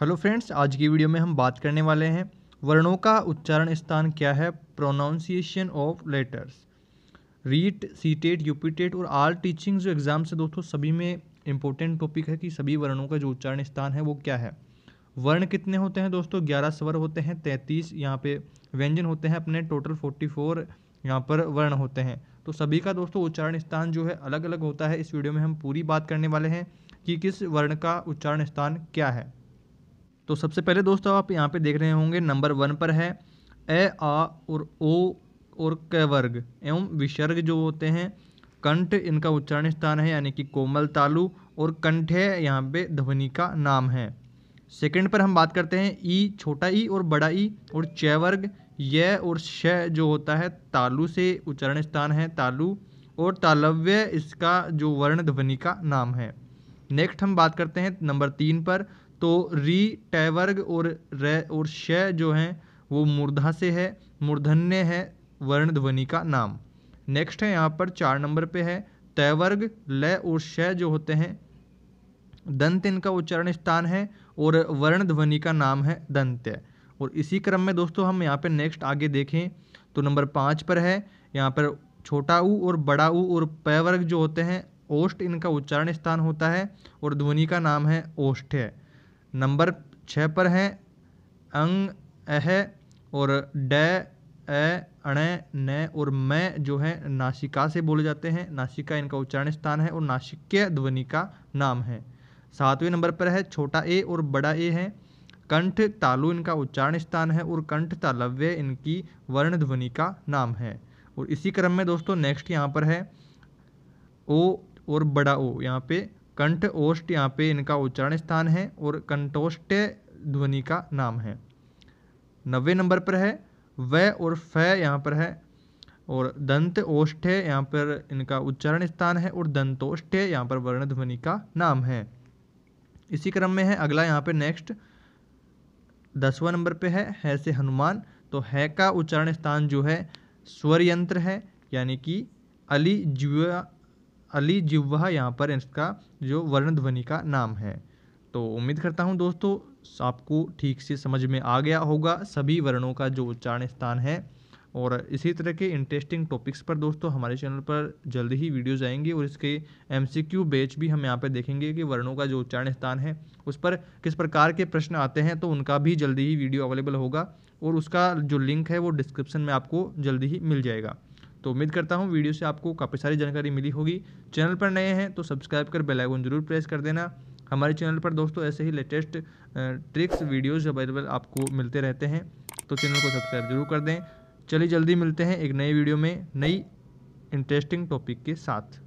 hello friends आज की video में हम बात करने वाले हैं वर्णों का उच्चारण स्थान क्या है pronunciation of letters REET C TET UP TET और आल टीचिंग जो एग्ज़ाम से दोस्तों सभी में इम्पोर्टेंट टॉपिक है कि सभी वर्णों का जो उच्चारण स्थान है वो क्या है वर्ण कितने होते हैं दोस्तों ग्यारह स्वर होते हैं तैंतीस यहाँ पे व्यंजन होते हैं अपने टोटल फोर्टी फोर यहाँ पर वर्ण होते हैं तो सभी का दोस्तों उच्चारण स्थान जो है अलग अलग होता है इस वीडियो में हम पूरी बात करने वाले हैं कि किस वर्ण का उच्चारण स्थान क्या है तो सबसे पहले दोस्तों आप यहाँ पे देख रहे होंगे नंबर वन पर है ए आ और ओ और क वर्ग एवं विसर्ग जो होते हैं कंठ इनका उच्चारण स्थान है यानी कि कोमल तालु और कंठ है यहाँ पे ध्वनि का नाम है सेकंड पर हम बात करते हैं ई छोटा ई और बड़ा ई और च वर्ग य और श जो होता है तालु से उच्चारण स्थान है तालु और तालव्य इसका जो वर्ण ध्वनि का नाम है नेक्स्ट हम बात करते हैं नंबर तीन पर तो री टैवर्ग और रे और श जो हैं वो मूर्धा से है मूर्धन्य है वर्ण ध्वनि का नाम नेक्स्ट है यहाँ पर चार नंबर पे है तैवर्ग ल और श जो होते हैं दंत इनका उच्चारण स्थान है और वर्ण ध्वनि का नाम है दंत्य और इसी क्रम में दोस्तों हम यहाँ पे नेक्स्ट आगे देखें तो नंबर पाँच पर है यहाँ पर छोटा ऊ और बड़ा ऊ और पैवर्ग जो होते हैं ओष्ट इनका उच्चारण स्थान होता है और ध्वनि का नाम है ओष्ठ नंबर छः पर हैं अंग अह और ड ए अण न और मैं जो है नासिका से बोले जाते हैं नासिका इनका उच्चारण स्थान है और नासिक्य ध्वनि का नाम है सातवें नंबर पर है छोटा ए और बड़ा ए है कंठ तालु इनका उच्चारण स्थान है और कंठ तालव्य इनकी वर्ण ध्वनि का नाम है और इसी क्रम में दोस्तों नेक्स्ट यहाँ पर है ओ और बड़ा ओ यहाँ पे कंठ ओष्ट यहाँ पे इनका उच्चारण स्थान है और कंठोष्ट ध्वनि का नाम है नब्बे नंबर पर है व और फ यहाँ पर है और दंत ओष्ठ यहाँ पर इनका उच्चारण स्थान है और दंतोष्ठ यहाँ पर वर्ण ध्वनि का नाम है इसी क्रम में है अगला यहाँ पे नेक्स्ट दसवा नंबर पे है है से हनुमान तो है का उच्चारण स्थान जो है स्वर यंत्र है यानी कि अली जुआ अली जिव्हा यहाँ पर इसका जो वर्ण ध्वनि का नाम है तो उम्मीद करता हूँ दोस्तों आपको ठीक से समझ में आ गया होगा सभी वर्णों का जो उच्चारण स्थान है और इसी तरह के इंटरेस्टिंग टॉपिक्स पर दोस्तों हमारे चैनल पर जल्द ही वीडियोज आएंगे और इसके एम सी क्यू बैच भी हम यहाँ पर देखेंगे कि वर्णों का जो उच्चारण स्थान है उस पर किस प्रकार के प्रश्न आते हैं तो उनका भी जल्दी ही वीडियो अवेलेबल होगा और उसका जो लिंक है वो डिस्क्रिप्शन में आपको जल्दी ही मिल जाएगा तो उम्मीद करता हूँ वीडियो से आपको काफ़ी सारी जानकारी मिली होगी चैनल पर नए हैं तो सब्सक्राइब कर बेल आइकन जरूर प्रेस कर देना हमारे चैनल पर दोस्तों ऐसे ही लेटेस्ट ट्रिक्स वीडियोज़ अवेलेबल आपको मिलते रहते हैं तो चैनल को सब्सक्राइब जरूर कर दें चलिए जल्दी मिलते हैं एक नए वीडियो में नई इंटरेस्टिंग टॉपिक के साथ